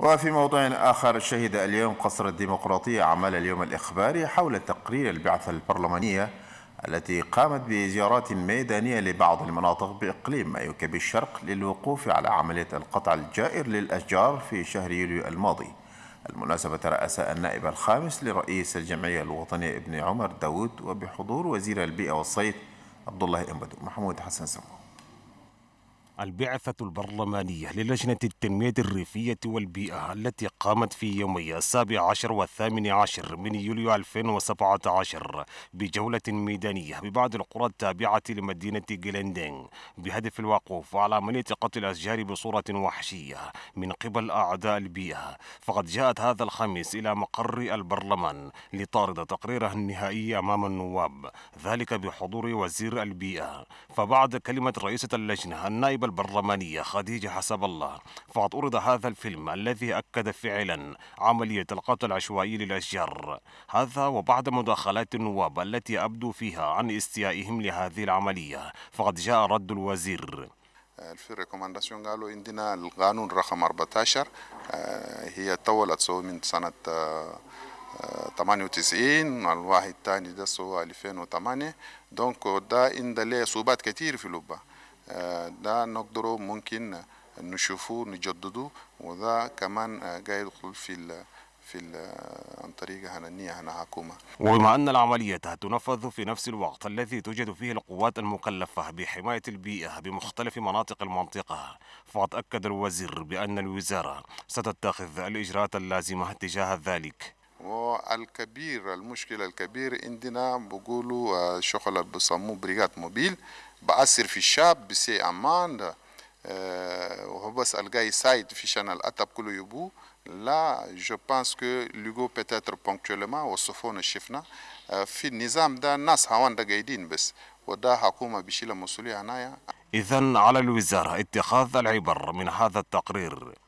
وفي موضوع آخر شهد اليوم قصر الديمقراطية عمل اليوم الإخباري حول تقرير البعثة البرلمانية التي قامت بزيارات ميدانية لبعض المناطق بإقليم مايوكا بالشرق للوقوف على عملية القطع الجائر للأشجار في شهر يوليو الماضي المناسبة رأس النائب الخامس لرئيس الجمعية الوطنية ابن عمر داوود وبحضور وزير البيئة والصيد عبد الله إمبدو محمود حسن سمو البعثة البرلمانية للجنة التنمية الريفية والبيئة التي قامت في يومي السابع عشر والثامن عشر من يوليو 2017 بجولة ميدانية ببعض القرى التابعة لمدينة جلندين بهدف الوقوف على عملية قتل الأشجار بصورة وحشية من قبل أعداء البيئة فقد جاءت هذا الخميس إلى مقر البرلمان لتعرض تقريرها النهائي أمام النواب ذلك بحضور وزير البيئة فبعد كلمة رئيسة اللجنة النائبة البرلمانية خديجة حسب الله فقد عرض هذا الفيلم الذي أكد فعلا عملية القتل العشوائي للأشجار هذا وبعد مداخلات النواب التي أبدوا فيها عن استيائهم لهذه العملية فقد جاء رد الوزير في ريكومنداسيون قالوا عندنا القانون رقم 14 آه، هي تولت سو من سنة 98 آه، آه، الواحد الثاني ده سو 2008 دونك ده عند ليه صعوبات كثير في لبنان ده نقدره ممكن نشوفه نجدده وده كمان جاي يدخل في ال في ال عن طريق هنانية هنا حكومة ومع أن العملية تنفذ في نفس الوقت الذي توجد فيه القوات المكلفة بحماية البيئة بمختلف مناطق المنطقة فقد أكد الوزير بأن الوزارة ستتخذ الإجراءات اللازمة تجاه ذلك والكبير المشكلة الكبير عندنا بقولوا آه، شغل بسموه بريغات موبيل باثر في الشاب بسي امان آه، وهو بس ألقاي سايد في شان الأتاب كله يبو لا جو بانس كو لوغو بيتيتر بونكتويلمون وصفونا شفنا في النظام ده الناس هوان ده قايدين بس ودا حكومه بشيلة مسؤولية هنايا اذا على الوزاره اتخاذ العبر من هذا التقرير